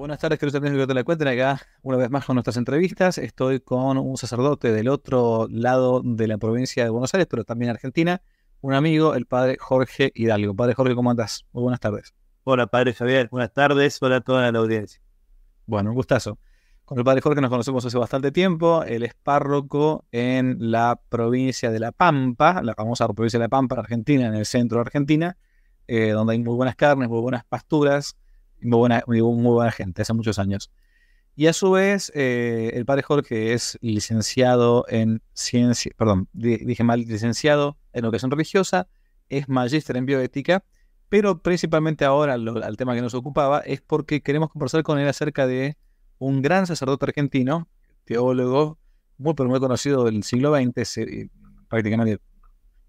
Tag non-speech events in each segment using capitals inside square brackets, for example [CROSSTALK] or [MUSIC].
buenas tardes, queridos amigos que te la cuenta. acá una vez más con nuestras entrevistas. Estoy con un sacerdote del otro lado de la provincia de Buenos Aires, pero también Argentina, un amigo, el padre Jorge Hidalgo. Padre Jorge, ¿cómo andás? Muy buenas tardes. Hola, padre Javier, buenas tardes, hola a toda la audiencia. Bueno, un gustazo. Con el padre Jorge nos conocemos hace bastante tiempo, él es párroco en la provincia de La Pampa, la famosa provincia de La Pampa, Argentina, en el centro de Argentina, eh, donde hay muy buenas carnes, muy buenas pasturas, muy buena, muy, buena gente, hace muchos años. Y a su vez, eh, el padre Jorge es licenciado en ciencia, perdón, dije mal, licenciado en educación religiosa, es magíster en bioética, pero principalmente ahora lo, al tema que nos ocupaba es porque queremos conversar con él acerca de un gran sacerdote argentino, teólogo, muy, pero muy conocido del siglo XX, se, prácticamente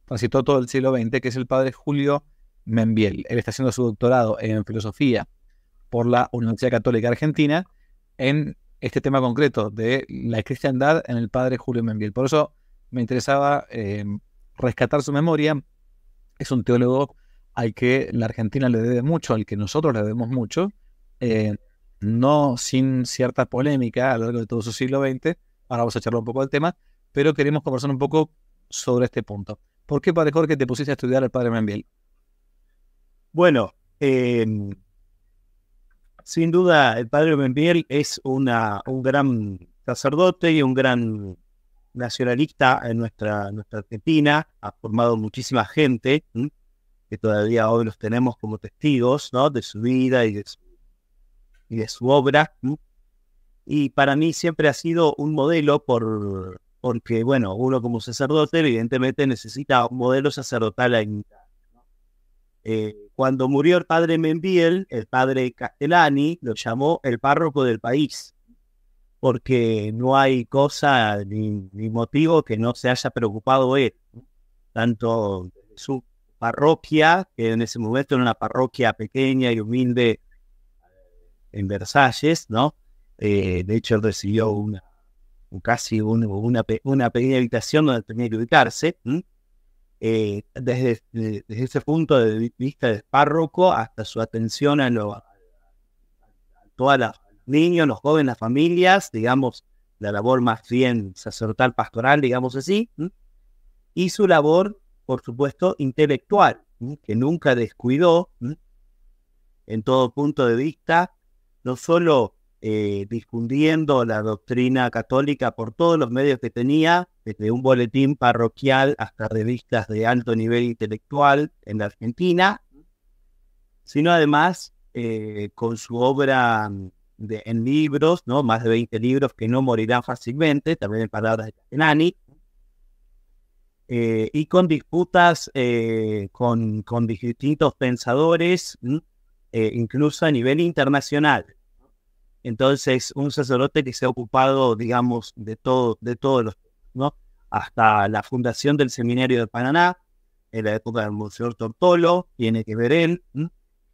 transitó todo el siglo XX, que es el padre Julio Membiel. Él está haciendo su doctorado en filosofía por la Universidad Católica Argentina en este tema concreto de la cristiandad en el padre Julio Membiel. Por eso me interesaba eh, rescatar su memoria. Es un teólogo al que la Argentina le debe mucho, al que nosotros le debemos mucho, eh, no sin cierta polémica a lo largo de todo su siglo XX. Ahora vamos a charlar un poco del tema, pero queremos conversar un poco sobre este punto. ¿Por qué, padre Jorge, te pusiste a estudiar al padre Membiel? Bueno, eh, sin duda, el padre Benviel es una, un gran sacerdote y un gran nacionalista en nuestra, nuestra Argentina. Ha formado muchísima gente que todavía hoy los tenemos como testigos ¿no? de su vida y de su, obra. Y para mí siempre ha sido un modelo por, porque, bueno, uno como sacerdote evidentemente necesita un modelo sacerdotal a eh, cuando murió el padre Membiel, el padre Castellani lo llamó el párroco del país, porque no hay cosa ni, motivo que no se haya preocupado él, tanto su parroquia, que en ese momento era una parroquia pequeña y humilde en Versalles, ¿no? Eh, de hecho, él recibió una, casi una, pequeña habitación donde tenía que ubicarse. Eh, desde, ese punto de vista del párroco hasta su atención a, los niños, los jóvenes, las familias, digamos, la labor más bien sacerdotal, pastoral, digamos así, y su labor, por supuesto, intelectual, que nunca descuidó en todo punto de vista, no solo eh, difundiendo la doctrina católica por todos los medios que tenía, desde un boletín parroquial hasta revistas de alto nivel intelectual en la Argentina, sino además eh, con su obra mm, en libros, ¿no? más de 20 libros que no morirán fácilmente, también en palabras de Tatenani, eh, y con disputas eh, con, distintos pensadores, incluso a nivel internacional. Entonces, un sacerdote que se ha ocupado, digamos, de todo, de todos los, ¿no? Hasta la fundación del seminario de Panamá en la época del Monseñor Tortolo, tiene que ver él,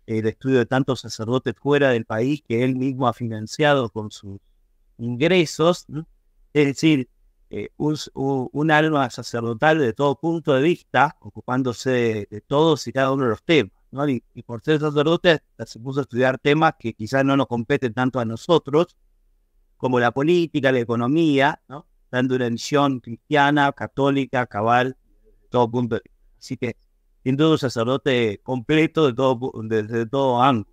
el estudio de tantos sacerdotes fuera del país que él mismo ha financiado con sus ingresos, es decir, eh, un, alma sacerdotal de todo punto de vista, ocupándose de todos y cada uno de los temas. Y, por ser sacerdote se puso a estudiar temas que quizás no nos competen tanto a nosotros, como la política, la economía, ¿no? dando una visión cristiana, católica, cabal, todo punto. Así que, sin duda, un sacerdote completo de todo, desde todo ángulo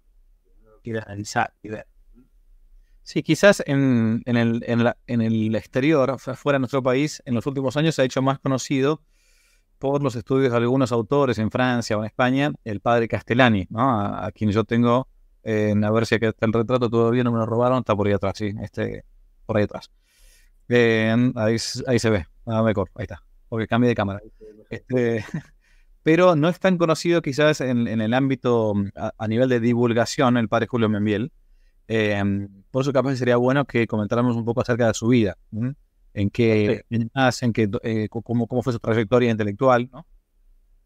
analizar Sí, quizás en, en, el, en, el exterior, fuera de nuestro país, en los últimos años se ha hecho más conocido por los estudios de algunos autores en Francia o en España, el padre Castellani, ¿no? a, quien yo tengo, a ver si está el retrato todavía, no me lo robaron, está por ahí atrás, sí, este, por ahí atrás. ahí, ahí, se ve, ah, mejor, ahí está, porque cambié de cámara. Este, [LAUGHS] pero no es tan conocido quizás en, el ámbito, a, nivel de divulgación, el padre Julio Membiel. Eh, por eso capaz sería bueno que comentáramos un poco acerca de su vida en qué más, en eh, cómo, cómo, fue su trayectoria intelectual, ¿no?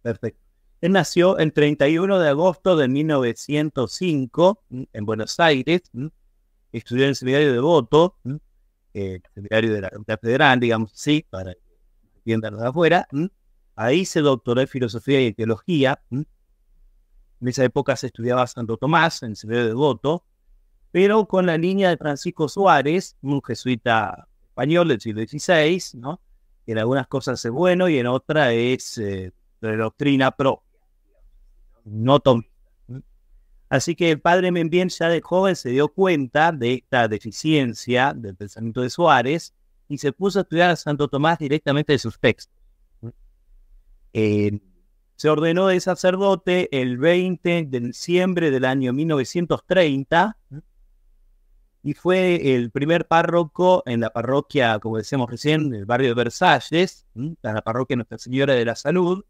Perfecto. Él nació el 31 de agosto de 1905 mm, en Buenos Aires, mm. estudió en el seminario de Voto, mm. el eh, seminario de la, de digamos, sí, para tiendas de afuera. Ahí se doctoró en filosofía y teología. En esa época se estudiaba Santo Tomás en el seminario de Voto, pero con la línea de Francisco Suárez, un jesuita español del siglo XVI, ¿no? En algunas cosas es bueno y en otra es eh, de doctrina propia. no Así que el padre Membien ya de joven se dio cuenta de esta deficiencia del pensamiento de Suárez y se puso a estudiar a Santo Tomás directamente de sus textos. Eh, se ordenó de sacerdote el 20 de diciembre del año 1930 y fue el primer párroco en la parroquia, como decíamos recién, el barrio de Versalles, en la parroquia Nuestra Señora de la Salud.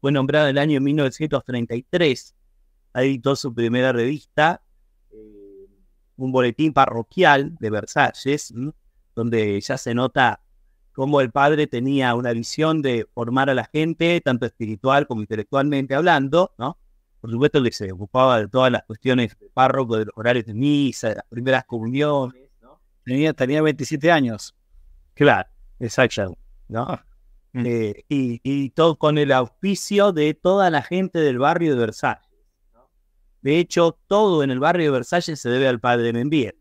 Fue nombrado en el año 1933. Editó su primera revista, eh, un boletín parroquial de Versalles, donde ya se nota cómo el padre tenía una visión de formar a la gente, tanto espiritual como intelectualmente hablando, ¿no? por supuesto que se ocupaba de todas las cuestiones de párroco, de los horarios de misa, de las primeras comuniones, Tenía, tenía 27 años. Claro, exacto, ¿no? Mm. Eh, y, todo con el auspicio de toda la gente del barrio de Versalles. De hecho, todo en el barrio de Versalles se debe al padre de Membier.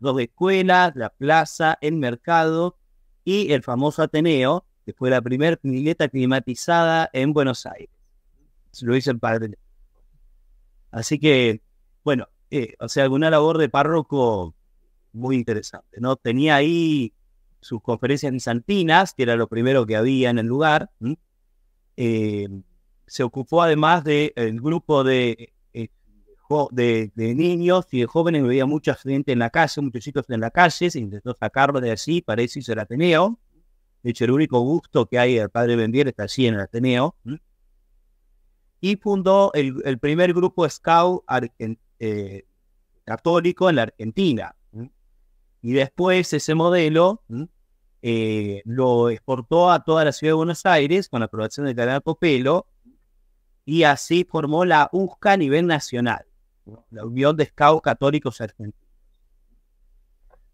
Dos escuelas, la plaza, el mercado y el famoso Ateneo, que fue la primera pileta climatizada en Buenos Aires. lo hizo el padre Así que, bueno, eh, o sea, alguna labor de párroco muy interesante, ¿no? Tenía ahí sus conferencias en Santinas, que era lo primero que había en el lugar. Eh, se ocupó además del grupo eh, de, de, niños y de jóvenes, había mucha gente en la calle, muchos chicos en la calle, se intentó sacarlo de allí, para eso hizo el Ateneo. De hecho, el único gusto que hay del padre Bendier está allí en el Ateneo y fundó el, primer grupo scout eh, católico en la Argentina. Y después ese modelo eh, lo exportó a toda la ciudad de Buenos Aires con la aprobación del canal Popelo, y así formó la USCA a nivel nacional, la Unión de Scouts Católicos Argentinos.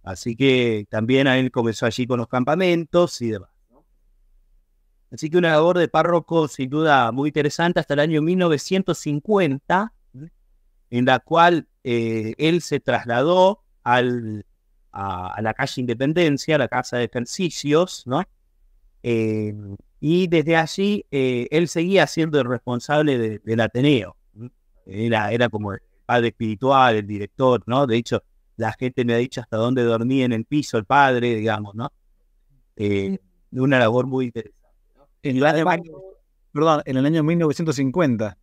Así que también él comenzó allí con los campamentos y demás. Así que una labor de párroco sin duda muy interesante hasta el año 1950, en la cual eh, él se trasladó al, a, la calle Independencia, a la casa de ejercicios, ¿no? Eh, y desde allí eh, él seguía siendo el responsable del Ateneo. Era, era como el padre espiritual, el director, ¿no? De hecho, la gente me ha dicho hasta dónde dormía en el piso el padre, digamos, ¿no? una labor muy interesante. En el año, perdón, en el año 1950.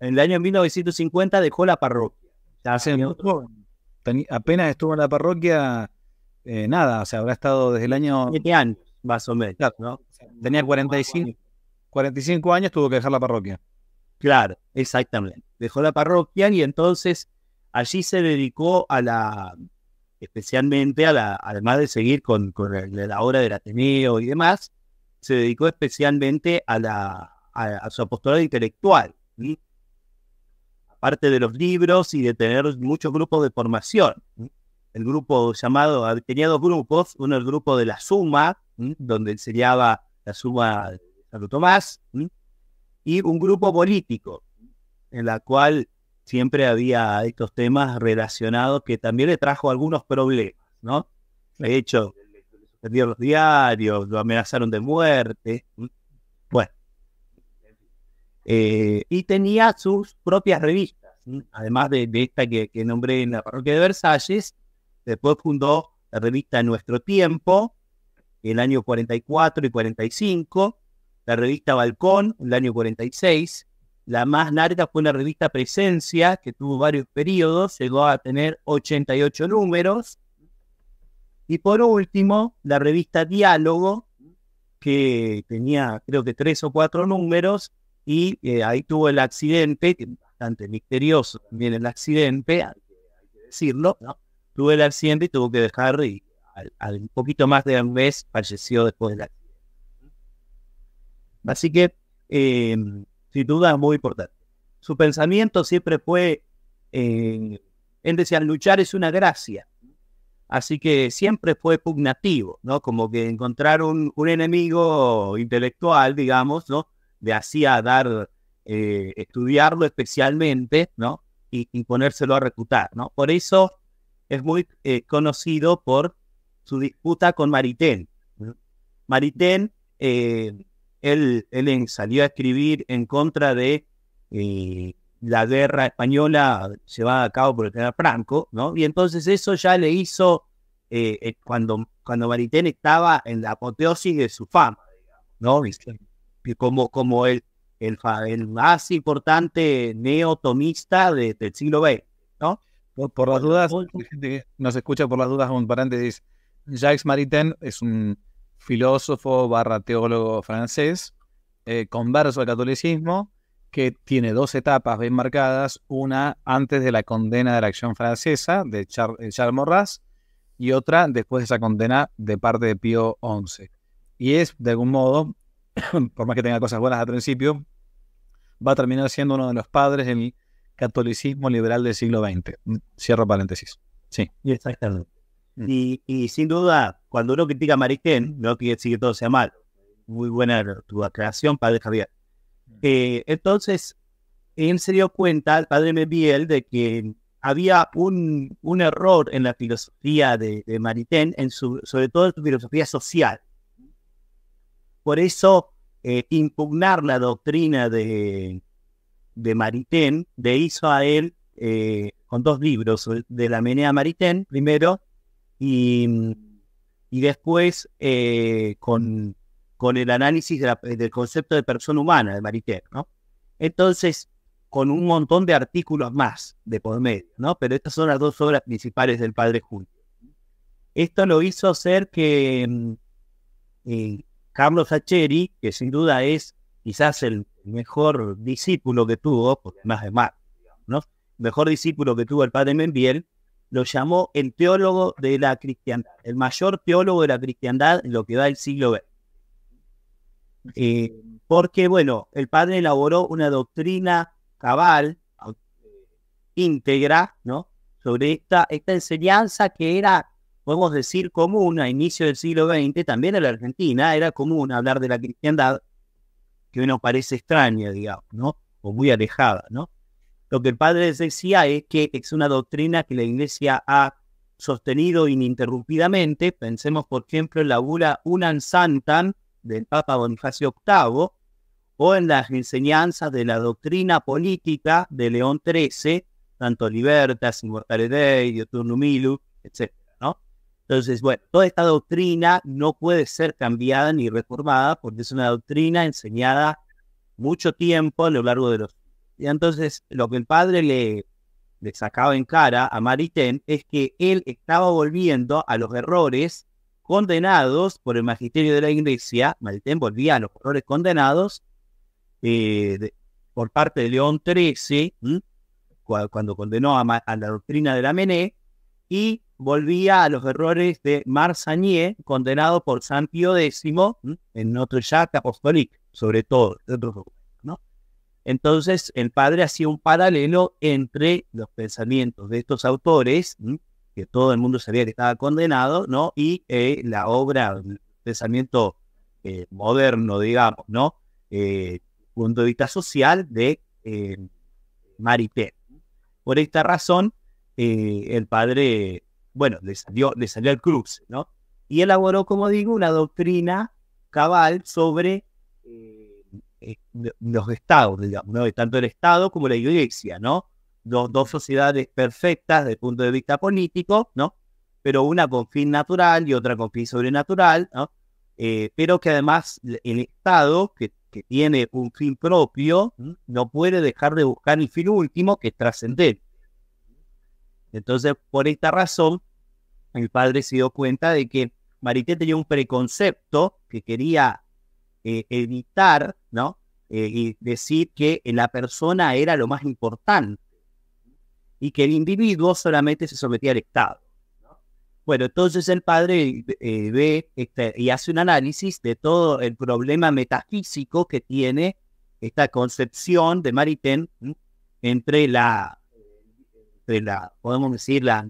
En el año 1950 dejó la parroquia. apenas estuvo en la parroquia, eh, nada, o sea, habrá estado desde el año... Siete años, más o menos. Tenía 45, 45 años, tuvo que dejar la parroquia. Claro, exactamente. Dejó la parroquia y entonces allí se dedicó a la, especialmente a la, además de seguir con, la, la obra del Ateneo y demás, se dedicó especialmente a, la, a, su apostolado intelectual, aparte de los libros y de tener muchos grupos de formación. El grupo llamado, ah, tenía dos grupos, uno el grupo de la Suma, donde enseñaba la Suma a Santo Tomás, y un grupo político, en la cual siempre había estos temas relacionados que también le trajo algunos problemas, ¿no? De hecho, perdió los diarios, lo amenazaron de muerte. Bueno. Eh, y tenía sus propias revistas, además de, esta que, nombré en la parroquia de Versalles. Después fundó la revista Nuestro Tiempo, en el año 44 y 45, la revista Balcón, en el año 46. La más larga fue la revista Presencia, que tuvo varios periodos, llegó a tener 88 números y por último, la revista Diálogo, que tenía creo que tres o cuatro números, y eh, ahí tuvo el accidente, bastante misterioso también el accidente, hay que decirlo, tuvo el accidente y tuvo que dejar, y al, poquito más de un mes falleció después del accidente. Así que, em, sin duda, muy importante. Su pensamiento siempre fue, eh, en él decía, luchar es una gracia Así que siempre fue pugnativo, ¿no? Como que encontrar un, enemigo intelectual, digamos, ¿no? Le hacía dar, eh, estudiarlo especialmente, ¿no? Y, ponérselo a reclutar, ¿no? Por eso es muy eh, conocido por su disputa con Maritain. Maritain, eh, él, él, salió a escribir en contra de la guerra española va a cabo por el general Franco, ¿no? Y entonces eso ya le hizo, eh, eh, cuando, cuando Maritain estaba en la apoteosis de su fama, ¿no? Este, como, como el, el, más importante neotomista del siglo XX, ¿no? Por, las dudas, nos escucha por las dudas, un paréntesis. Jacques Maritain es un filósofo barra teólogo francés, eh, converso al catolicismo, que tiene dos etapas bien marcadas, una antes de la condena de la acción francesa de eh, Charles, Morras y otra después de esa condena de parte de Pío XI. Y es, de algún modo, [COUGHS] por más que tenga cosas buenas al principio, va a terminar siendo uno de los padres del catolicismo liberal del siglo XX. Mm, cierro paréntesis. Sí. Mm. Y, sin duda, cuando uno critica a Mariquén, no quiere decir que todo sea mal. Muy buena tu aclaración, padre Javier. Eh, entonces, él se dio cuenta, el padre Mebiel, de que había un, error en la filosofía de, Maritain, en sobre todo en su filosofía social. Por eso, eh, impugnar la doctrina de, de Maritain le hizo a él, eh, con dos libros, de la Menea Maritain primero, y, y después con con el análisis eh, del concepto de persona humana de Marité, ¿no? Entonces, con un montón de artículos más de por medio, ¿no? Pero estas son las dos obras principales del padre Julio. Esto lo hizo hacer que mm, eh, Carlos Acheri, que sin duda es quizás el mejor discípulo que tuvo, porque además de más, ¿no? mejor discípulo que tuvo el padre Membiel, lo llamó el teólogo de la cristiandad, el mayor teólogo de la cristiandad en lo que va el siglo XX. Eh, porque, bueno, el padre elaboró una doctrina cabal, íntegra, ¿no? Sobre esta, esta enseñanza que era, podemos decir, común a inicio del siglo XX, también en la Argentina, era común hablar de la cristiandad, que hoy nos parece extraña, digamos, ¿no? O muy alejada, ¿no? Lo que el padre decía es que es una doctrina que la Iglesia ha sostenido ininterrumpidamente. Pensemos, por ejemplo, en la bula Unan Santan, del Papa Bonifacio VIII o en las enseñanzas de la doctrina política de León XIII, tanto Libertas, Immortale Dei, y Milu, etc. ¿no? Entonces, bueno, toda esta doctrina no puede ser cambiada ni reformada porque es una doctrina enseñada mucho tiempo a lo largo de los... Y entonces, lo que el padre le, le sacaba en cara a Maritain es que él estaba volviendo a los errores condenados por el magisterio de la Iglesia, Maltén volvía a los errores condenados eh, por parte de León XIII, cuando condenó a, la doctrina de la Mené, y volvía a los errores de Marsanier, condenado por San Pío X, en Notre Jacques Apostolique, sobre todo. ¿no? Entonces, el padre hacía un paralelo entre los pensamientos de estos autores, que todo el mundo sabía que estaba condenado, ¿no? Y eh, la obra, el pensamiento eh, moderno, digamos, ¿no? Eh, punto de vista social de eh, Maripé. Por esta razón, el padre, bueno, le salió, le salió el cruce, ¿no? Y elaboró, como digo, una doctrina cabal sobre los estados, digamos, tanto el Estado como la Iglesia, ¿no? dos, sociedades perfectas desde el punto de vista político, ¿no? Pero una con fin natural y otra con fin sobrenatural, ¿no? Eh, pero que además el Estado, que, tiene un fin propio, ¿no? puede dejar de buscar el fin último, que es trascender. Entonces, por esta razón, mi padre se dio cuenta de que Marité tenía un preconcepto que quería eh, evitar, ¿no? Eh, y decir que la persona era lo más importante y que el individuo solamente se sometía al Estado. Bueno, entonces el padre eh, ve y hace un análisis de todo el problema metafísico que tiene esta concepción de Maritain entre la, entre la, podemos decir, la,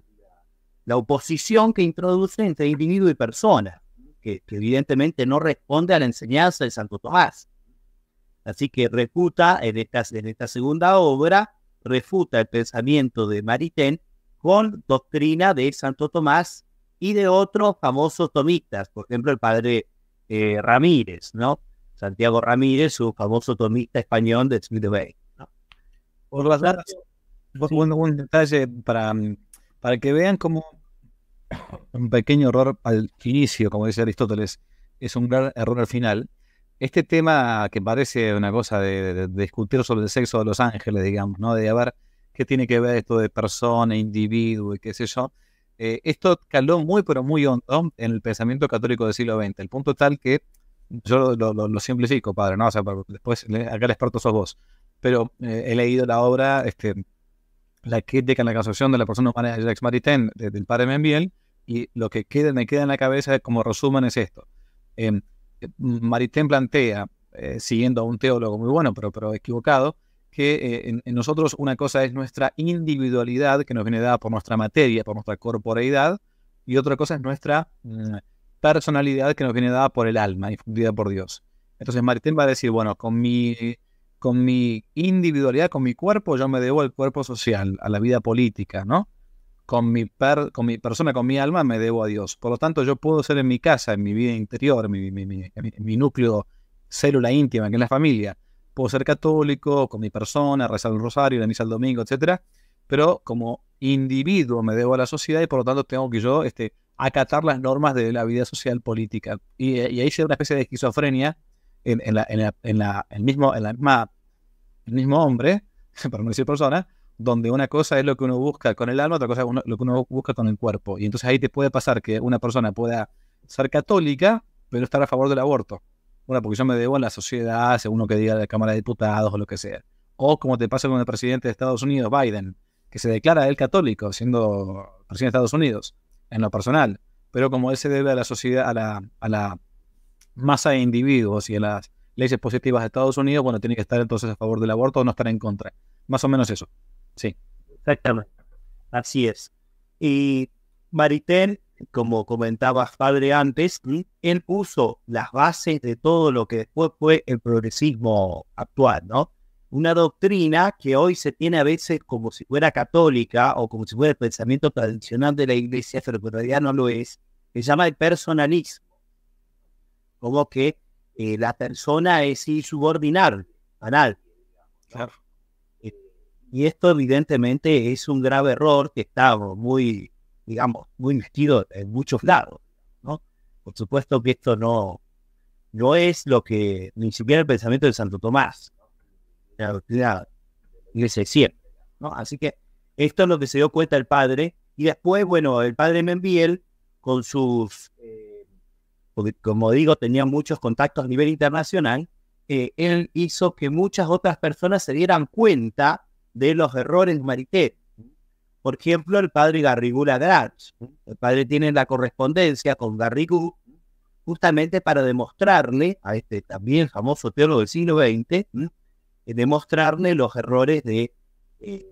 la oposición que introduce entre individuo y persona, que, evidentemente no responde a la enseñanza de Santo Tomás. Así que reputa en estas en esta segunda obra refuta el pensamiento de Maritain con doctrina de Santo Tomás y de otros famosos tomistas, por ejemplo el padre eh, Ramírez, ¿no? Santiago Ramírez, su famoso tomista español de Smith Bay. ¿no? Por las razones, un, detalle para, para que vean cómo un pequeño error al inicio, como dice Aristóteles, es un gran error al final. Este tema que parece una cosa de, discutir sobre el sexo de los ángeles, digamos, ¿no? De ver qué tiene que ver esto de persona, individuo y qué sé yo. Eh, esto caló muy, pero muy hondo en el pensamiento católico del siglo XX. El punto tal que yo lo, simplifico, padre, ¿no? O sea, después acá el experto sos vos. Pero eh, he leído la obra, este, la crítica en la construcción de la persona humana de Jacques Maritain, del padre Membiel, y lo que me queda en la cabeza como resumen es esto. Eh, Maritain plantea, eh, siguiendo a un teólogo muy bueno, pero, pero equivocado, que eh, en, nosotros una cosa es nuestra individualidad que nos viene dada por nuestra materia, por nuestra corporeidad, y otra cosa es nuestra mm, personalidad que nos viene dada por el alma, infundida por Dios. Entonces Maritain va a decir, bueno, con mi, con mi individualidad, con mi cuerpo, yo me debo al cuerpo social, a la vida política, ¿no? con mi, per, con mi persona, con mi alma, me debo a Dios. Por lo tanto, yo puedo ser en mi casa, en mi vida interior, mi, mi, mi, mi núcleo, célula íntima, que es la familia. Puedo ser católico, con mi persona, rezar un rosario, la misa el domingo, etcétera, pero como individuo me debo a la sociedad y por lo tanto tengo que yo este, acatar las normas de la vida social política. Y, eh, ahí se da una especie de esquizofrenia en, en, la, en, la, en la, el mismo, en la misma, el mismo hombre, [LAUGHS] para no decir persona, donde una cosa es lo que uno busca con el alma, otra cosa es lo que uno busca con el cuerpo. Y entonces ahí te puede pasar que una persona pueda ser católica, pero estar a favor del aborto. Bueno, porque yo me debo a la sociedad, según lo que diga la Cámara de Diputados o lo que sea. O como te pasa con el presidente de Estados Unidos, Biden, que se declara él católico, siendo presidente de Estados Unidos, en lo personal. Pero como él se debe a la sociedad, a la, a la masa de individuos y a las leyes positivas de Estados Unidos, bueno, tiene que estar entonces a favor del aborto o no estar en contra. Más o menos eso. Sí, exactamente. Así es. Y Maritel, como comentaba padre antes, él puso las bases de todo lo que después fue el progresismo actual, ¿no? Una doctrina que hoy se tiene a veces como si fuera católica o como si fuera el pensamiento tradicional de la iglesia, pero en realidad no lo es, se llama el personalismo. Como que eh, la persona es y anal. Claro. Y esto evidentemente es un grave error que está muy, digamos, muy metido en muchos lados. ¿no? Por supuesto que esto no, no es lo que, ni siquiera el pensamiento de Santo Tomás, la doctrina dice siempre. ¿no? Así que esto es lo que se dio cuenta el padre. Y después, bueno, el padre Membiel, con sus, eh, porque como digo, tenía muchos contactos a nivel internacional, eh, él hizo que muchas otras personas se dieran cuenta de los errores Marité. Por ejemplo, el padre Garrigou Lagrange. El padre tiene la correspondencia con Garrigou justamente para demostrarle a este también famoso teólogo del siglo XX, eh, demostrarle los errores de, eh,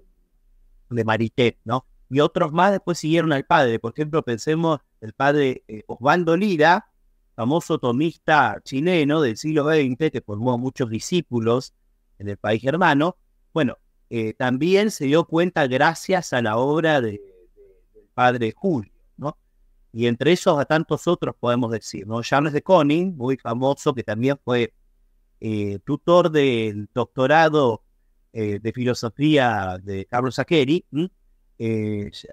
de Marité, ¿no? Y otros más después siguieron al padre. Por ejemplo, pensemos el padre eh, Osvaldo Lira, famoso tomista chileno del siglo XX, que formó muchos discípulos en el país germano. Bueno, eh, también se dio cuenta gracias a la obra de, del padre Julio, ¿no? Y entre esos a tantos otros podemos decir, ¿no? Charles de Conning, muy famoso, que también fue eh, tutor del doctorado eh, de filosofía de Carlos Saqueri,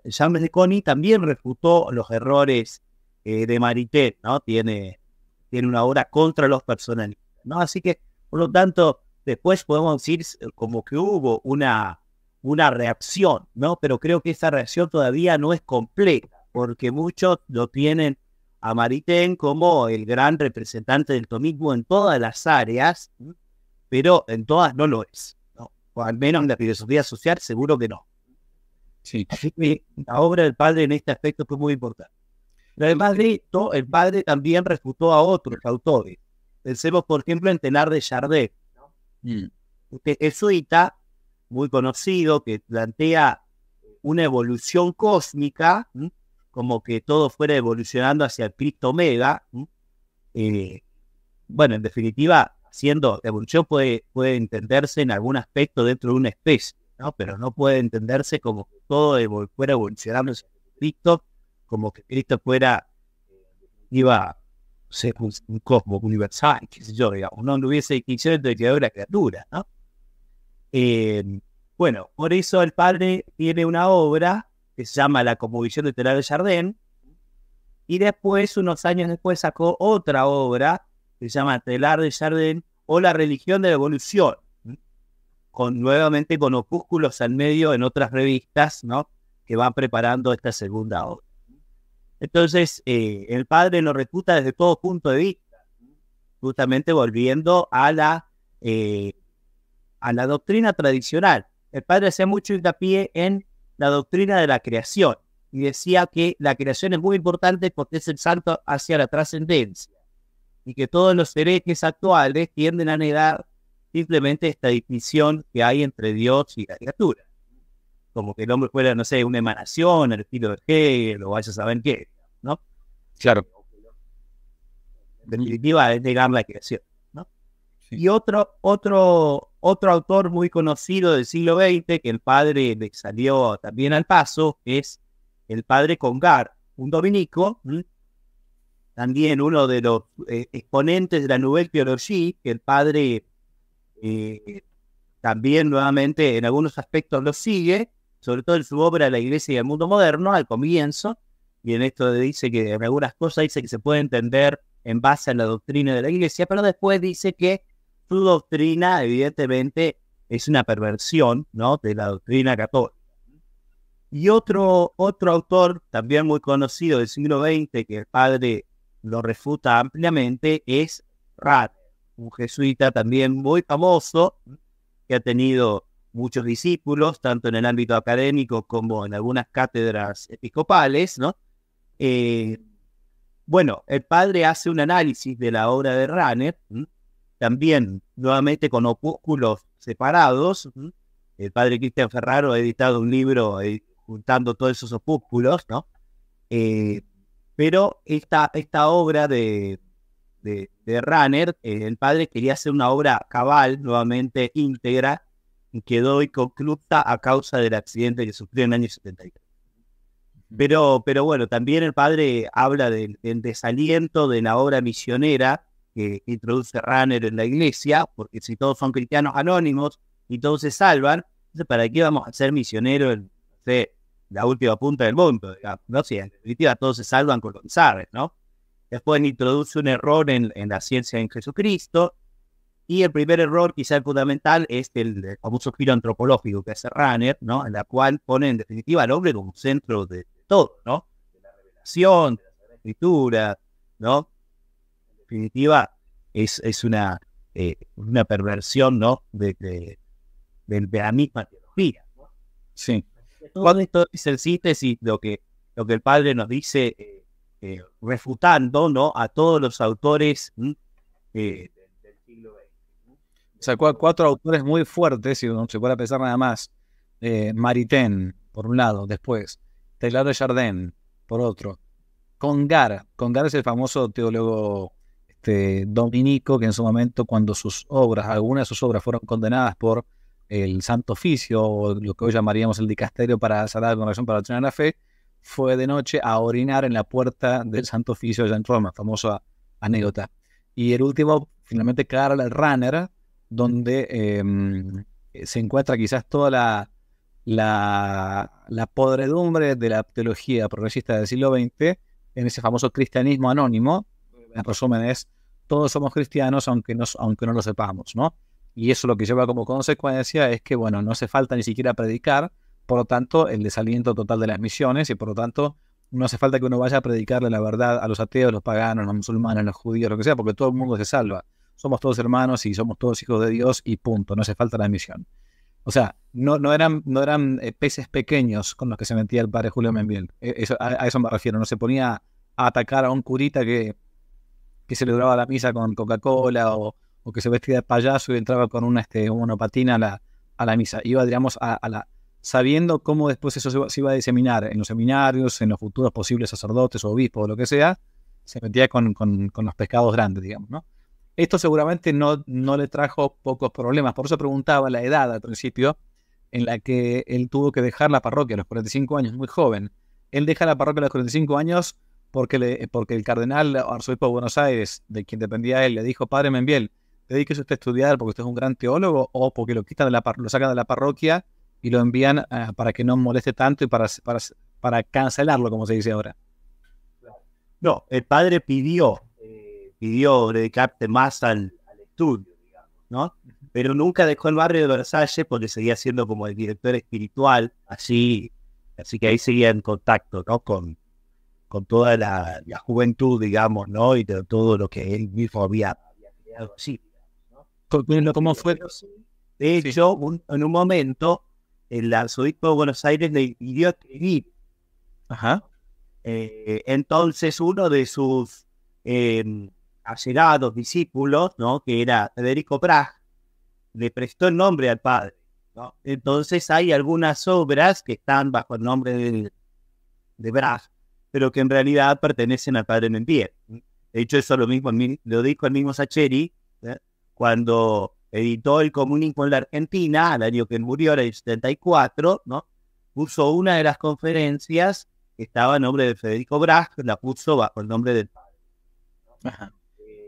Charles de Conning también refutó los errores de Maritet, ¿no? Tiene, tiene una obra contra los personalistas, ¿no? Así que, por lo tanto, Después podemos decir eh, como que hubo una, una reacción, ¿no? Pero creo que esa reacción todavía no es completa, porque muchos lo tienen a Maritén como el gran representante del tomismo en todas las áreas, pero en todas no lo es. O al menos en la filosofía social seguro que no. Sí. Así que la obra del padre en este aspecto fue muy importante. Pero además de esto, el padre también refutó a otros autores. Pensemos, por ejemplo, en Tenar de Chardet, jesuita mm. muy conocido que plantea una evolución cósmica, como que todo fuera evolucionando hacia el Cristo Omega eh, bueno, en definitiva, siendo evolución puede, puede entenderse en algún aspecto dentro de una especie, ¿no? pero no puede entenderse como que todo fuera evolucionando hacia Cristo, como que Cristo fuera iba un, cosmos universal, qué sé yo, digamos, no, no hubiese distinción entre creador y la criatura, ¿no? Eh, bueno, por eso el padre tiene una obra que se llama La Conmovisión de Telar de Jardín, y después, unos años después, sacó otra obra que se llama Telar de Jardín o La Religión de la Evolución, con, nuevamente con opúsculos al medio en otras revistas, ¿no? Que van preparando esta segunda obra. Entonces, eh, el padre lo refuta desde todo punto de vista, justamente volviendo a la, eh, a la doctrina tradicional. El padre hacía mucho hincapié en la doctrina de la creación y decía que la creación es muy importante porque es el salto hacia la trascendencia y que todos los herejes actuales tienden a negar simplemente esta distinción que hay entre Dios y la criatura. Como que el hombre fuera, no sé, una emanación el estilo de que, o vaya a saber qué. Claro. definitiva, la creación, ¿no? Y otro, otro, otro autor muy conocido del siglo XX, que el padre le salió también al paso, es el padre Congar, un dominico, también uno de los eh, exponentes de la Nouvelle Théologie, que el padre eh, también nuevamente en algunos aspectos lo sigue, sobre todo en su obra La Iglesia y el Mundo Moderno, al comienzo, y en esto dice que en algunas cosas dice que se puede entender en base a la doctrina de la iglesia, pero después dice que su doctrina evidentemente es una perversión ¿no? de la doctrina católica. Y otro, otro autor también muy conocido del siglo XX, que el padre lo refuta ampliamente, es Rat, un jesuita también muy famoso, que ha tenido muchos discípulos, tanto en el ámbito académico como en algunas cátedras episcopales, ¿no? Eh, bueno, el padre hace un análisis de la obra de Ranner, también nuevamente con opúsculos separados. El padre Cristian Ferraro ha editado un libro eh, juntando todos esos opúsculos, ¿no? Eh, pero esta, esta obra de, de, el padre quería hacer una obra cabal, nuevamente íntegra, y quedó inconclusa a causa del accidente que sufrió en el año 73. Pero, pero bueno, también el padre habla del, desaliento de la obra misionera que, introduce runner en la iglesia, porque si todos son cristianos anónimos y todos se salvan, ¿para qué vamos a ser misioneros en la última punta del mundo? ¿no? en definitiva todos se salvan con González, ¿no? Después introduce un error en, la ciencia en Jesucristo, y el primer error, quizá el fundamental, es el famoso giro antropológico que hace Runner, ¿no? en la cual pone en definitiva al hombre como centro de, todo, ¿no? De la revelación, la Escritura, ¿no? En definitiva, es, es una, eh, una perversión, ¿no? De, de, la misma teología. Sí. Cuando esto es el síntesis, lo que, lo que el padre nos dice, eh, eh, refutando, ¿no? A todos los autores del, siglo XX sacó a cuatro autores muy fuertes, si uno se puede pensar nada más. Maritain, por un lado, después. Teclado de Chardin, por otro. Congar. Congar es el famoso teólogo este, dominico que en su momento, cuando sus obras, algunas de sus obras fueron condenadas por el Santo Oficio, o lo que hoy llamaríamos el dicasterio para sanar la razón para la la fe, fue de noche a orinar en la puerta del Santo Oficio de en Roma, famosa anécdota. Y el último, finalmente, Karl Runner, donde em, se encuentra quizás toda la la, podredumbre de la teología progresista del siglo XX en ese famoso cristianismo anónimo. En resumen, es todos somos cristianos aunque, aunque no lo sepamos, ¿no? Y eso lo que lleva como consecuencia es que, bueno, no hace falta ni siquiera predicar, por lo tanto, el desaliento total de las misiones y por lo tanto, no hace falta que uno vaya a predicarle la verdad a los ateos, los paganos, los musulmanes, los judíos, lo que sea, porque todo el mundo se salva. Somos todos hermanos y somos todos hijos de Dios y punto, no hace falta la misión. O sea, no, no eran, no eran eh, peces pequeños con los que se metía el padre Julio Membiel. E, a, eso me refiero. No se ponía a atacar a un curita que, que celebraba la misa con Coca-Cola o, que se vestía de payaso y entraba con una, este, a la, a la misa. Iba, digamos, a, la, sabiendo cómo después eso se iba, a diseminar en los seminarios, en los futuros posibles sacerdotes o obispos o lo que sea, se metía con, con, con los pescados grandes, digamos, ¿no? Esto seguramente no, no le trajo pocos problemas. Por eso preguntaba la edad al principio en la que él tuvo que dejar la parroquia a los 45 años, muy joven. Él deja la parroquia a los 45 años porque, le, porque el cardenal arzobispo de Buenos Aires, de quien dependía él, le dijo, padre Membiel, dedíquese usted a estudiar porque usted es un gran teólogo o porque lo, quitan de la, lo sacan de la parroquia y lo envían ah, para que no moleste tanto y para, para, para cancelarlo, como se dice ahora. No, el padre pidió pidió dedicarte más al, estudio, ¿no? Pero nunca dejó el barrio de Versalles porque seguía siendo como el director espiritual, así, así que ahí seguía en contacto, ¿no? Con, con toda la, juventud, digamos, ¿no? Y todo lo que él mismo había, creado así. ¿Cómo fue? De hecho, en un momento, el arzobispo de Buenos Aires le pidió escribir. Ajá. Eh, entonces, uno de sus eh, dos discípulos, ¿no? que era Federico Prag, le prestó el nombre al padre. ¿no? Entonces hay algunas obras que están bajo el nombre de, de pero que en realidad pertenecen al padre pie. De hecho, eso lo, mismo, lo dijo el mismo Sacheri ¿eh? cuando editó el comunismo en la Argentina, al año que murió, en el 74, ¿no? puso una de las conferencias que estaba a nombre de Federico Brach, la puso bajo el nombre del padre. Ajá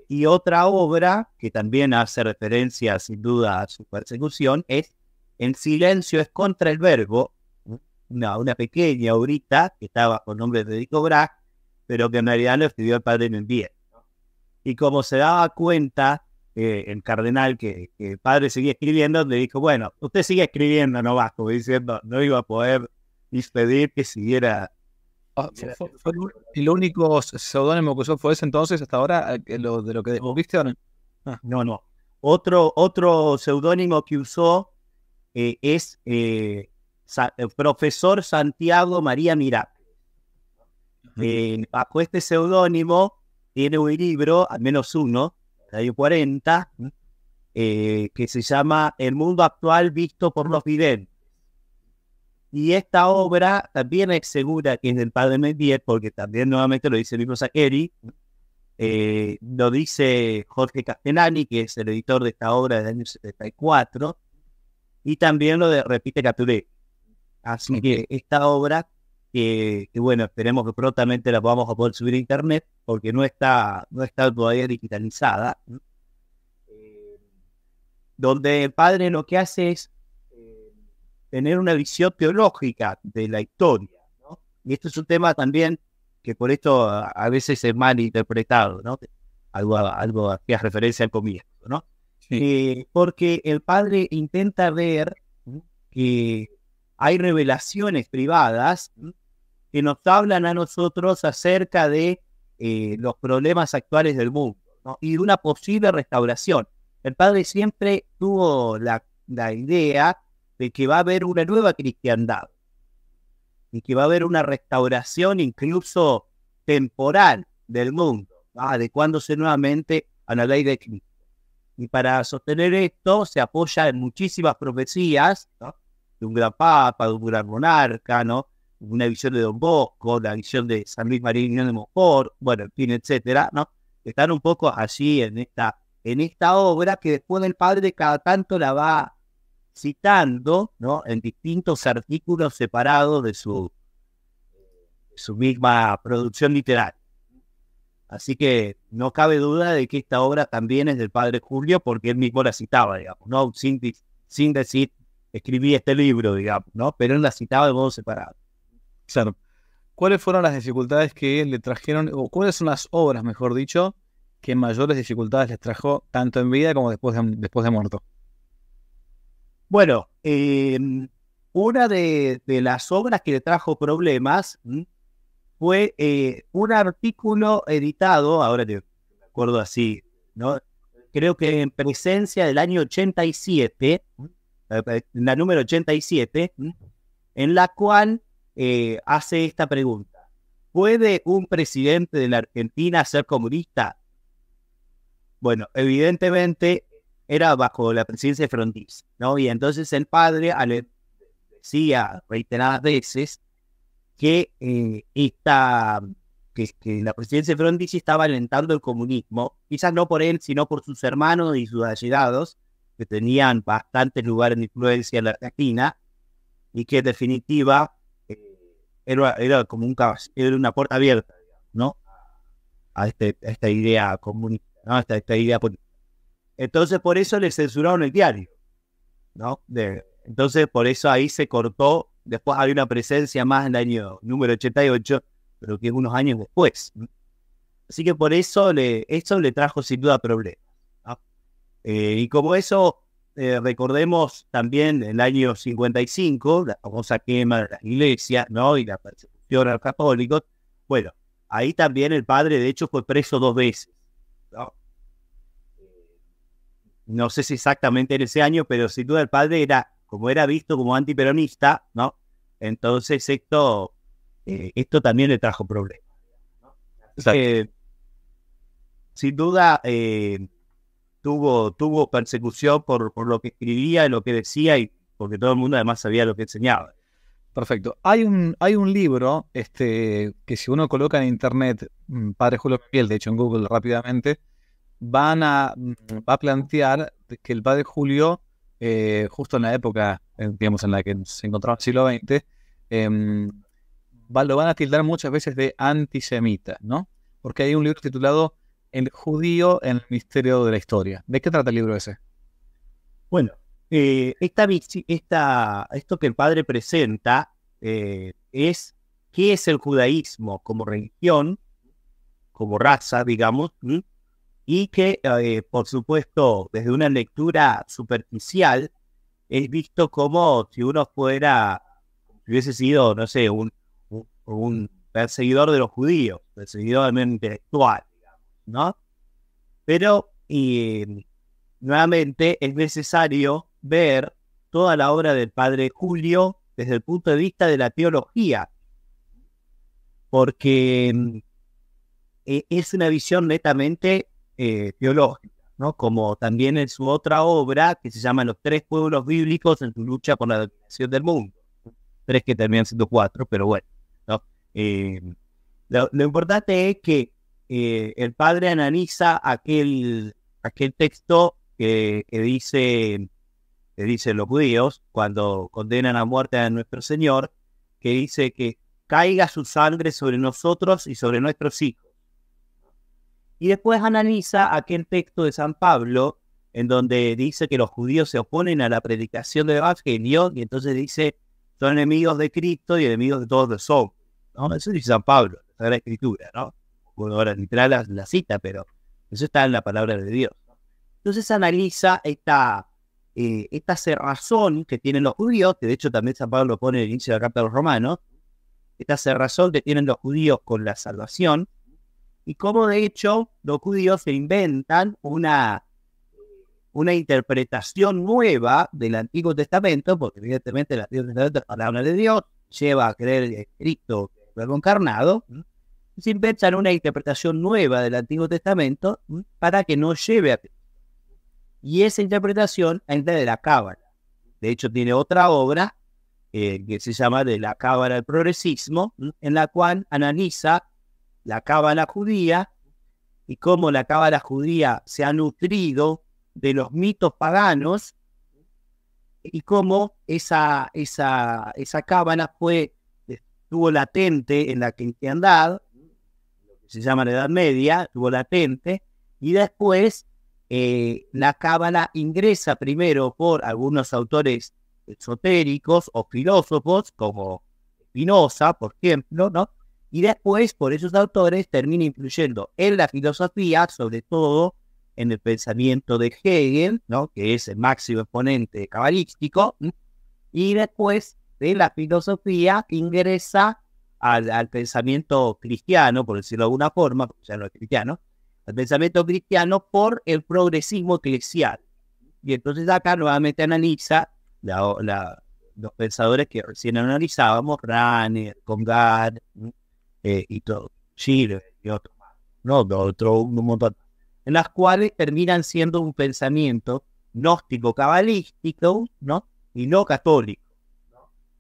y otra obra que también hace referencia sin duda a su persecución es En silencio es contra el verbo, una, pequeña obrita que estaba con nombre de Federico Brack, pero que en realidad lo escribió el padre en 10. Y como se daba cuenta eh, el cardenal que, el padre seguía escribiendo, le dijo, bueno, usted sigue escribiendo, no va, como diciendo, no iba a poder dispedir que siguiera Ah, fue, el único seudónimo que usó fue ese entonces hasta ahora, eh, lo, de lo que o no? Ah. No, no. Otro, otro seudónimo que usó eh, es el eh, profesor Santiago María Mirá. bajo este seudónimo tiene un libro, al menos uno, de año 40, que se llama El mundo actual visto por los videntes y esta obra también es segura que es del padre Medier, porque también nuevamente lo dice el mismo Saqueri, eh, lo dice Jorge Castellani, que es el editor de esta obra del año 74, y también lo de, repite Caturé. Así que esta obra, que, bueno, esperemos que prontamente la podamos poder subir a internet, porque no está, no está todavía digitalizada, eh, donde el padre lo que hace es tener una visión teológica de la historia. ¿no? Y esto es un tema también que por esto a veces es mal interpretado, ¿no? algo, algo hace referencia al comienzo, ¿no? Eh, porque el padre intenta ver que hay revelaciones privadas que nos hablan a nosotros acerca de eh, los problemas actuales del mundo ¿no? y de una posible restauración. El padre siempre tuvo la, la idea de que va a haber una nueva cristiandad y que va a haber una restauración incluso temporal del mundo, adecuándose ah, nuevamente a la ley de Cristo. Y para sostener esto se apoya en muchísimas profecías ¿no? de un gran papa, de un gran monarca, ¿no? una visión de Don Bosco, la visión de San Luis María de Mojor, bueno, en fin, etcétera, ¿no? Están un poco así en esta, en esta obra que después el padre de cada tanto la va citando ¿no? en distintos artículos separados de su, su misma producción literaria. Así que no cabe duda de que esta obra también es del padre Julio porque él mismo la citaba, digamos, sin, decir escribí este libro, digamos, ¿no? pero él la citaba de modo separado. ¿Cuáles fueron las dificultades que le trajeron, o cuáles son las obras, mejor dicho, que mayores dificultades les trajo tanto en vida como después después de muerto? Bueno, eh, una de, las obras que le trajo problemas fue eh, un artículo editado, ahora te acuerdo así, ¿no? creo que en presencia del año 87, eh, la número 87, en la cual hace esta pregunta. ¿Puede un presidente de la Argentina ser comunista? Bueno, evidentemente era bajo la presidencia de Frontis, ¿no? Y entonces el padre decía reiteradas veces eh, que, que, la presidencia de Frontis estaba alentando el comunismo, quizás no por él, sino por sus hermanos y sus ayudados, que tenían bastantes lugares de influencia en la Argentina, y que en definitiva eh, era, era, como un era una puerta abierta, ¿no? A, este, esta idea comunista, ¿no? esta idea política. Entonces, por eso le censuraron el diario, ¿no? entonces, por eso ahí se cortó. Después había una presencia más en el año número 88, pero que es unos años después. Así que por eso le, eso le trajo sin duda problemas. Eh, y como eso, eh, recordemos también en el año 55, la famosa quema de la iglesia, ¿no? Y la persecución a los Bueno, ahí también el padre, de hecho, fue preso dos veces, ¿no? no sé si exactamente en ese año, pero sin duda el padre era, como era visto como antiperonista, ¿no? Entonces esto, eh, esto también le trajo problemas. sin duda eh, tuvo, tuvo persecución por, lo que escribía, lo que decía y porque todo el mundo además sabía lo que enseñaba. Perfecto. Hay un, hay un libro este, que si uno coloca en internet, mm, Padre Julio Piel, de hecho en Google rápidamente, van a, mm, va a plantear que el padre julio, eh, justo en la época, digamos, en la que se encontraba el siglo XX, em, lo van a tildar muchas veces de antisemita, ¿no? Porque hay un libro titulado El judío en el misterio de la historia. ¿De qué trata el libro ese? Bueno, eh, esta, esto que el padre presenta eh, es qué es el judaísmo como religión, como raza, digamos, y que, eh, por supuesto, desde una lectura superficial, es visto como si uno fuera, hubiese sido, no sé, un, perseguidor de los judíos, perseguidor menos intelectual, ¿no? Pero, y, nuevamente, es necesario ver toda la obra del padre Julio desde el punto de vista de la teología, porque eh, es una visión netamente eh, teológica, ¿no? como también en su otra obra que se llama Los tres pueblos bíblicos en su lucha por la dominación del mundo. Tres que terminan siendo cuatro, pero bueno. Eh, lo, importante es que eh, el padre analiza aquel, aquel texto que, que dice que dicen los judíos cuando condenan a muerte a nuestro Señor, que dice que caiga su sangre sobre nosotros y sobre nuestros hijos y después analiza aquel texto de San Pablo en donde dice que los judíos se oponen a la predicación de Dios y entonces dice, son enemigos de Cristo y enemigos de todos los hombres. Eso dice San Pablo, la Escritura, ¿no? Bueno, ahora literal la, la cita, pero eso está en la palabra de Dios. Entonces analiza esta, eh, esta cerrazón que tienen los judíos, que de hecho también San Pablo pone en el inicio de la carta a los romanos, esta cerrazón que tienen los judíos con la salvación, y como de hecho los judíos se inventan una, una interpretación nueva del Antiguo Testamento, porque evidentemente el Antiguo Testamento es palabra de Dios, lleva a creer en Cristo luego encarnado, se inventan una interpretación nueva del Antiguo Testamento para que no lleve a Cristo. Y esa interpretación entra de la Cábala. De hecho, tiene otra obra eh, que se llama de la Cábala del Progresismo, en la cual analiza la cábala judía y cómo la cábala judía se ha nutrido de los mitos paganos y cómo esa, esa, esa cábala fue, estuvo eh, latente en la cristiandad, lo se llama la Edad Media, estuvo latente, y después eh, la cábala ingresa primero por algunos autores esotéricos o filósofos, como Spinoza, por ejemplo, ¿no? Y después, por esos autores, termina influyendo en la filosofía, sobre todo en el pensamiento de Hegel, ¿no? que es el máximo exponente cabalístico, y después de la filosofía ingresa al, pensamiento cristiano, por decirlo de alguna forma, ya no es cristiano, al pensamiento cristiano por el progresismo eclesial. Y entonces acá nuevamente analiza la, los pensadores que recién analizábamos, Rahner, Congar, eh, y todo, Chile y otros ¿no? Otro, un montón, en las cuales terminan siendo un pensamiento gnóstico cabalístico, ¿no? Y no católico.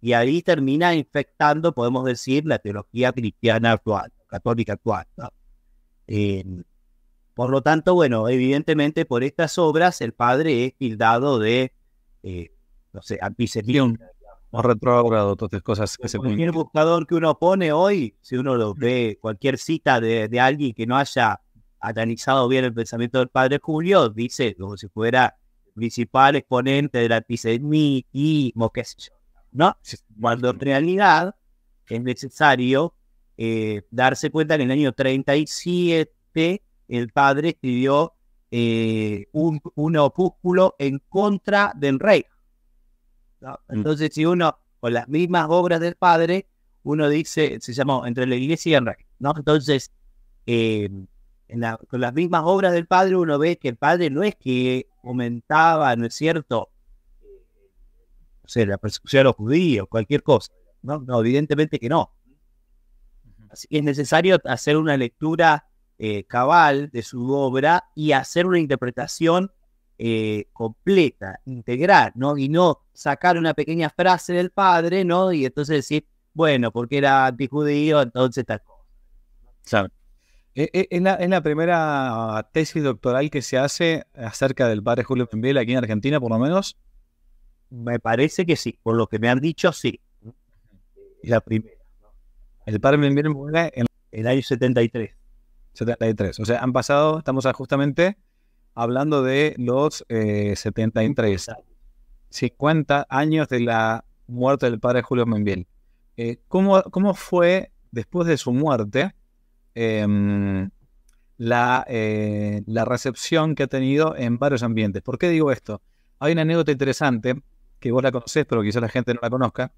Y ahí termina infectando, podemos decir, la teología cristiana actual, católica actual. Em, por lo tanto, bueno, evidentemente por estas obras el padre es tildado de, eh, no sé, antisemita, más retrógrado, todas cosas que se Cualquier buscador que uno pone hoy, si uno lo ve, cualquier cita de, alguien que no haya atanizado bien el pensamiento del padre Julio, dice como si fuera principal exponente de la qué sé yo, ¿no? Cuando en realidad es necesario eh, darse cuenta que en el año 37 el padre escribió eh, un, un opúsculo en contra del rey Mm. Entonces, si uno, con las mismas obras del Padre, uno dice, se llamó entre la iglesia y el rey, ¿no? Entonces, eh, con las mismas obras del Padre, uno ve que el Padre no es que aumentaba, ¿no es cierto? O sea, la persecución a los judíos, cualquier cosa. No, no evidentemente que no. Así es necesario hacer una lectura eh, cabal de su obra y hacer una interpretación eh, completa, integrar, ¿no? Y no sacar una pequeña frase del padre, ¿no? Y entonces decir, bueno, porque era antijudío, entonces tal cosa. E, e, es la, primera tesis doctoral que se hace acerca del padre Julio Pembiel aquí en Argentina, por lo menos. Me parece que sí, por lo que me han dicho, sí. la primera. El padre Pembiel en el año 73. 73, o sea, han pasado, estamos justamente hablando de los 73, eh, 50 años de la muerte del padre Julio Membiel. Eh, ¿cómo, fue, después de su muerte, em, la, eh, la recepción que ha tenido en varios ambientes? ¿Por qué digo esto? Hay una anécdota interesante, que vos la conocés, pero quizás la gente no la conozca,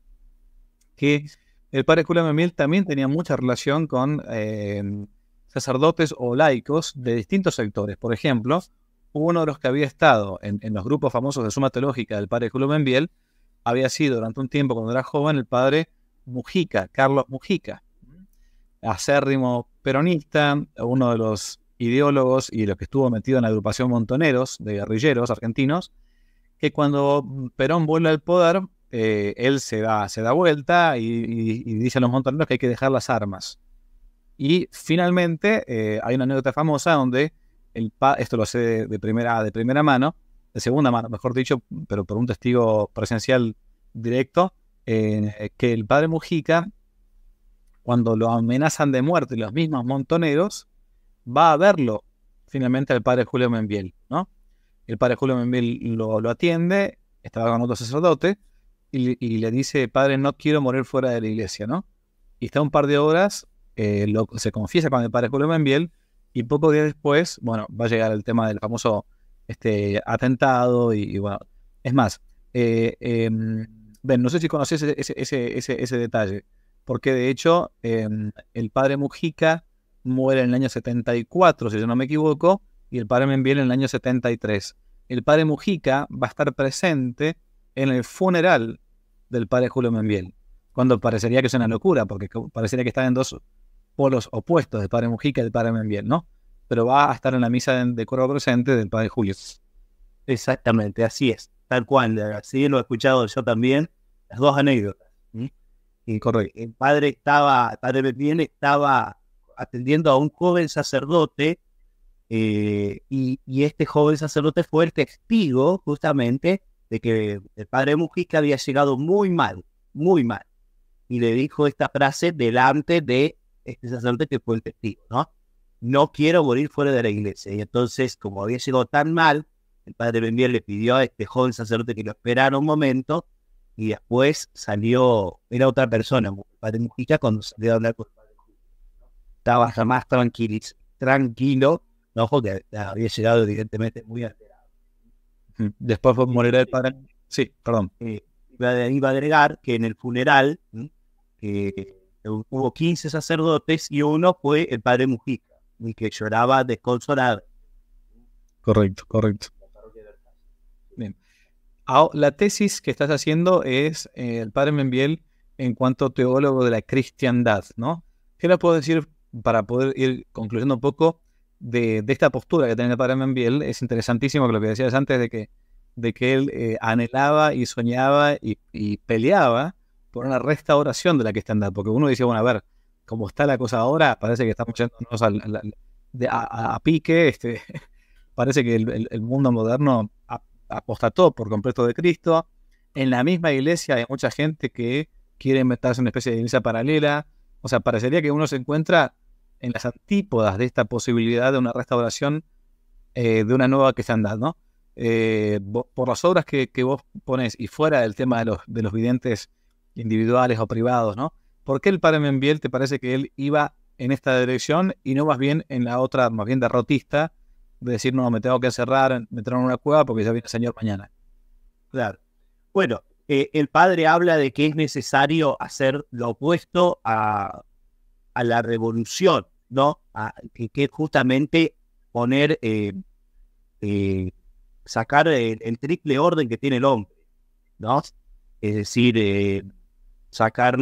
que el padre Julio Membiel también tenía mucha relación con sacerdotes o laicos de distintos sectores. Por ejemplo, uno de los que había estado en, los grupos famosos de suma teológica del padre biel había sido durante un tiempo, cuando era joven, el padre Mujica, Carlos Mujica, mm. acérrimo peronista, uno de los ideólogos y los que estuvo metido en la agrupación Montoneros de guerrilleros argentinos, que cuando Perón vuelve al poder, eh, él se da, se da vuelta y, dice a los montoneros que hay que dejar las armas. Y finalmente eh, hay una anécdota famosa donde esto lo sé de, primera, de primera mano, de segunda mano, mejor dicho, pero por un testigo presencial directo, eh, que el padre Mujica, cuando lo amenazan de muerte los mismos montoneros, va a verlo finalmente al padre Julio Membiel, ¿no? El padre Julio Membiel lo, atiende, estaba con otro sacerdote, y, le dice, padre, no quiero morir fuera de la iglesia, ¿no? Y está un par de horas, eh, se confiesa con el padre Julio Membiel, y poco días después, bueno, va a llegar el tema del famoso este, atentado y, bueno. Es más, eh, em, no sé si conoces ese, detalle, porque de hecho em, el padre Mujica muere en el año 74, si yo no me equivoco, y el padre Membiel en el año 73. El padre Mujica va a estar presente en el funeral del padre Julio Membiel, cuando parecería que es una locura, porque parecería que están en dos polos opuestos del padre Mujica y del padre Membiel, ¿no? Pero va a estar en la misa de, coro presente del padre Julio. Exactamente, así es, tal cual, así lo he escuchado yo también, las dos anécdotas. Y correcto. El padre estaba, el padre Membiel estaba atendiendo a un joven sacerdote eh, y, y, este joven sacerdote fue el testigo justamente de que el padre Mujica había llegado muy mal, muy mal. Y le dijo esta frase delante de este sacerdote que fue el testigo, ¿no? No quiero morir fuera de la iglesia. Y entonces, como había llegado tan mal, el padre Benvier le pidió a este joven sacerdote que lo esperara un momento y después salió, era otra persona, el padre Mujica, cuando salió a hablar con Estaba más tranquilo, tranquilo, no, ojo que había llegado evidentemente muy alterado. Después fue morir el padre. Sí, perdón. Eh, iba a agregar que en el funeral, que eh, hubo 15 sacerdotes y uno fue el padre Mujica, el que lloraba desconsolado. Correcto, correcto. La tesis que estás haciendo es eh, el padre Membiel en cuanto teólogo de la cristiandad, ¿no? ¿Qué le puedo decir para poder ir concluyendo un poco de, esta postura que tiene el padre Membiel? Es interesantísimo que lo que decías antes de que, de que él eh, anhelaba y soñaba y, y peleaba con una restauración de la que está andando. porque uno dice, bueno, a ver, ¿cómo está la cosa ahora, parece que estamos yéndonos a, pique, este, [LAUGHS] parece que el, mundo moderno apostató por completo de Cristo. En la misma iglesia hay mucha gente que quiere meterse en una especie de iglesia paralela. O sea, parecería que uno se encuentra en las antípodas de esta posibilidad de una restauración eh, de una nueva que está ¿no? Eh, por las obras que, vos pones y fuera del tema de los, de los videntes individuales o privados, ¿no? ¿Por qué el padre Menbiel te parece que él iba en esta dirección y no más bien en la otra, más bien derrotista, de decir, no, me tengo que cerrar, me en una cueva porque ya viene el señor mañana? Claro. Bueno, eh, el padre habla de que es necesario hacer lo opuesto a, a la revolución, ¿no? que, es justamente poner, eh, eh, sacar el, el, triple orden que tiene el hombre, ¿no? Es decir, sacar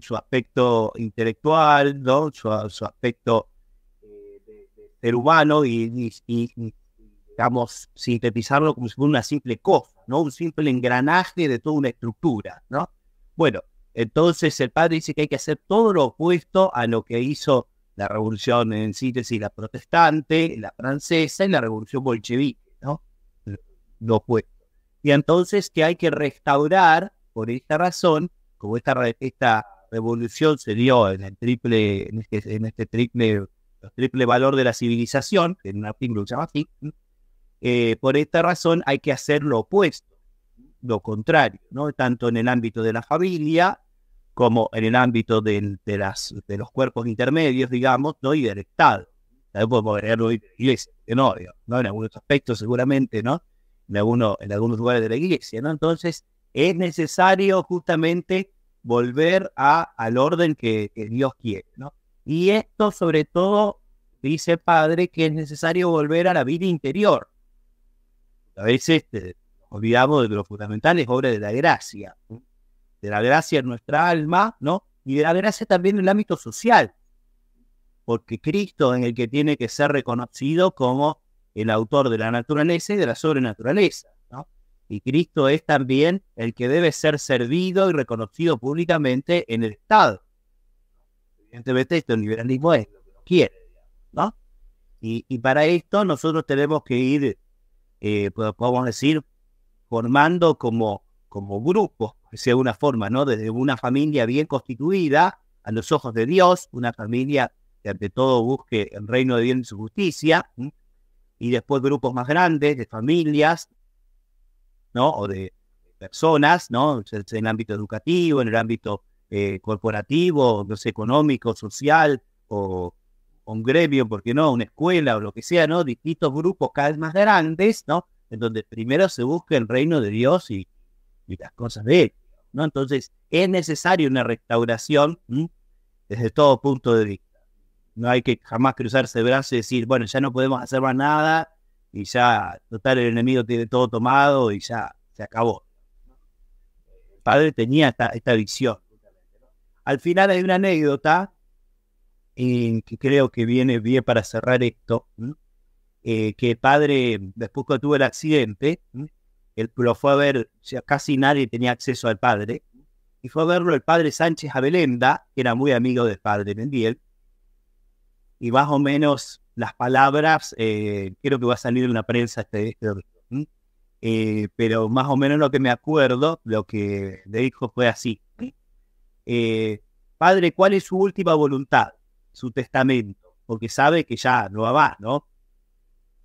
su aspecto intelectual, ¿no? su, aspecto peruano eh, y, digamos, sintetizarlo como si fuera una simple cosa, ¿no? un simple engranaje de toda una estructura. ¿no? Bueno, entonces el padre dice que hay que hacer todo lo opuesto a lo que hizo la revolución en síntesis, la protestante, la francesa y la revolución bolchevique, ¿no? Lo opuesto. Y entonces que hay que restaurar por esta razón, como esta, esta revolución se dio en el triple, en este, este triple, triple valor de la civilización, en un artículo que eh, por esta razón hay que hacer lo opuesto, lo contrario, ¿no? tanto en el ámbito de la familia como en el ámbito de, de las, de los cuerpos intermedios, digamos, ¿no? y del Estado. También podemos iglesia, en ¿no? en algunos aspectos seguramente, ¿no? en, alguno, en algunos lugares de la iglesia. ¿no? Entonces, es necesario justamente volver al orden que, Dios quiere, ¿no? Y esto sobre todo dice Padre que es necesario volver a la vida interior. A veces este, olvidamos de lo fundamental es obra de la gracia, de la gracia en nuestra alma, ¿no? Y de la gracia también en el ámbito social, porque Cristo en el que tiene que ser reconocido como el autor de la naturaleza y de la sobrenaturaleza y Cristo es también el que debe ser servido y reconocido públicamente en el Estado. Evidentemente, el liberalismo es lo que quiere, ¿no? Y, para esto nosotros tenemos que ir, eh, podemos pues, decir, formando como, como grupos, sea, una forma, ¿no? Desde una familia bien constituida, a los ojos de Dios, una familia que ante todo busque el reino de bien y su justicia, y después grupos más grandes de familias ¿no? O de personas, ¿no? En el ámbito educativo, en el ámbito eh, corporativo, no económico, social, o, un gremio, porque no? Una escuela o lo que sea, ¿no? Distintos grupos cada vez más grandes, ¿no? En donde primero se busca el reino de Dios y, las cosas de Él, ¿no? Entonces, es necesaria una restauración desde todo punto de vista. No hay que jamás cruzarse de brazos y decir, bueno, ya no podemos hacer más nada, y ya, total, el enemigo tiene todo tomado y ya se acabó. El padre tenía esta, visión. Al final hay una anécdota y que creo que viene bien para cerrar esto, eh, que el padre, después que tuvo el accidente, él lo fue a ver, casi nadie tenía acceso al padre, y fue a verlo el padre Sánchez Abelenda, que era muy amigo del padre Mendiel, y más o menos las palabras, eh, creo que va a salir en la prensa este, este eh, pero más o menos lo que me acuerdo, lo que le dijo fue así. Eh, padre, ¿cuál es su última voluntad? Su testamento, porque sabe que ya no va, ¿no?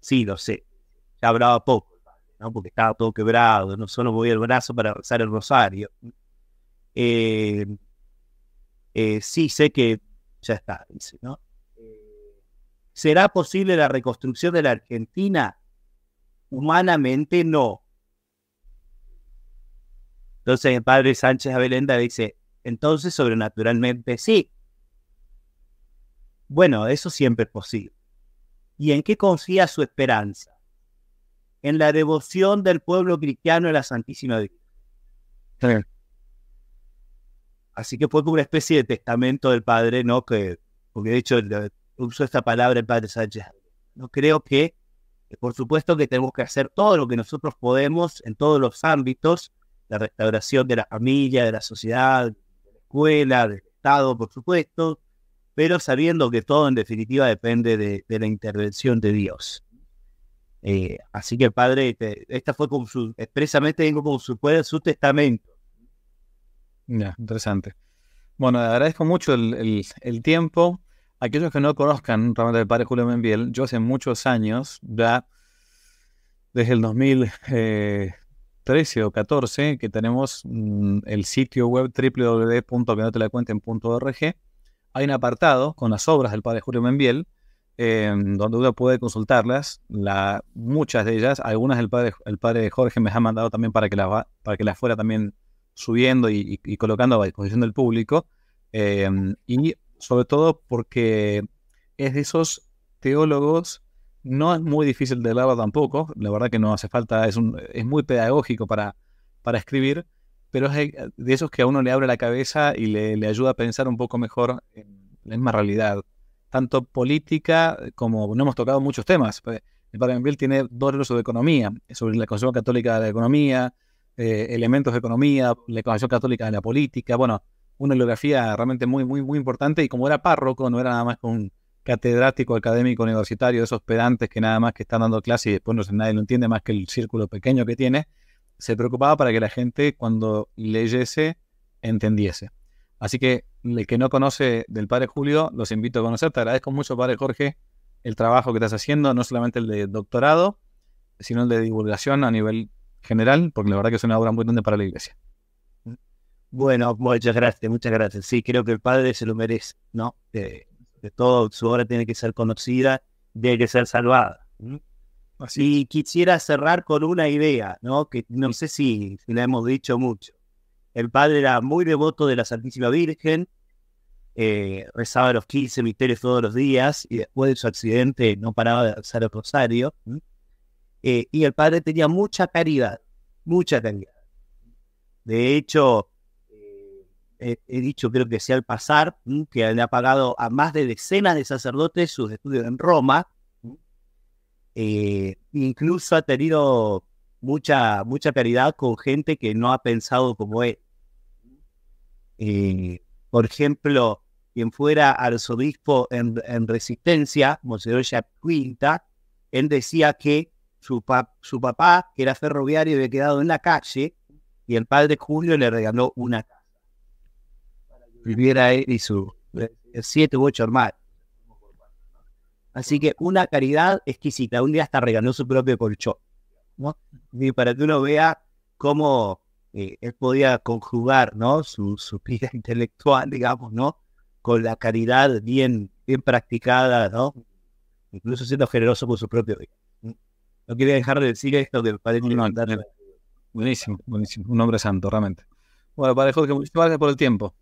Sí, lo sé. Ya hablaba poco, ¿no? Porque estaba todo quebrado, no solo voy el brazo para rezar el rosario. sí, sé que ya está, dice, ¿no? ¿Será posible la reconstrucción de la Argentina? Humanamente no. Entonces el padre Sánchez Abelenda dice, entonces sobrenaturalmente sí. Bueno, eso siempre es posible. ¿Y en qué confía su esperanza? En la devoción del pueblo cristiano a la Santísima Virgen. Así que fue como una especie de testamento del padre, ¿no? Que, porque de hecho Uso esta palabra el padre Sánchez. No creo que, eh, por supuesto que tenemos que hacer todo lo que nosotros podemos en todos los ámbitos, la restauración de la familia, de la sociedad, de la escuela, del Estado, por supuesto, pero sabiendo que todo en definitiva depende de, la intervención de Dios. Eh, así que padre, esta fue como su, expresamente tengo como su, su testamento. Ya, interesante. Bueno, agradezco mucho el tiempo aquellos que no conozcan realmente el padre Julio Membiel, yo hace muchos años, ya desde el 2013 eh, o 14, que tenemos mm, el sitio web org hay un apartado con las obras del padre Julio menviel em, donde uno puede consultarlas, muchas de ellas, algunas el padre, el padre Jorge me ha mandado también para que las, para que las fuera también subiendo y, colocando a disposición del público. Em, y sobre todo porque es de esos teólogos, no es muy difícil de hablar tampoco, la verdad que no hace falta, es, un, es muy pedagógico para, para escribir, pero es de esos que a uno le abre la cabeza y le, le ayuda a pensar un poco mejor en la misma realidad, tanto política como no hemos tocado muchos temas. Pues, el Padre Bill tiene dos libros sobre economía, sobre la Concepción Católica de la Economía, eh, elementos de economía, la Concepción Católica de la Política, bueno, una biografía realmente muy, muy, muy importante. Y como era párroco, no era nada más que un catedrático académico universitario, de esos pedantes que nada más que están dando clases y después no, nadie lo entiende más que el círculo pequeño que tiene, se preocupaba para que la gente cuando leyese entendiese. Así que el que no conoce del Padre Julio, los invito a conocer. Te agradezco mucho, Padre Jorge, el trabajo que estás haciendo, no solamente el de doctorado, sino el de divulgación a nivel general, porque la verdad que es una obra muy grande para la iglesia. Bueno, muchas gracias, muchas gracias. Sí, creo que el padre se lo merece, ¿no? de todo, su obra tiene que ser conocida, tiene que ser salvada. Y quisiera cerrar con una idea, ¿no? Que no sé si, la hemos dicho mucho. El padre era muy devoto de la Santísima Virgen, eh, rezaba los 15 misterios todos los días y después de su accidente no paraba de rezar el rosario. Eh, y el padre tenía mucha caridad, mucha caridad. De hecho, he dicho creo que sea al pasar, que le ha pagado a más de decenas de sacerdotes sus estudios en Roma. Eh, incluso ha tenido mucha, mucha caridad con gente que no ha pensado como él. Eh, por ejemplo, quien fuera arzobispo en, en Resistencia, Monseñor Quinta, él decía que su, su papá, que era ferroviario, había quedado en la calle y el padre Julio le regaló una casa viviera él y su eh, siete u ocho hermanos. Así que una caridad exquisita. Un día hasta regaló su propio colchón. Y para que uno vea cómo eh, él podía conjugar ¿no? su, su vida [LAUGHS] intelectual, digamos, ¿no? con la caridad bien, bien practicada, ¿no? incluso siendo generoso con su propio No quería dejar de decir esto que parece no, eh, Buenísimo, buenísimo. Un hombre santo, realmente. Bueno, padre Jorge, muchas gracias por el tiempo.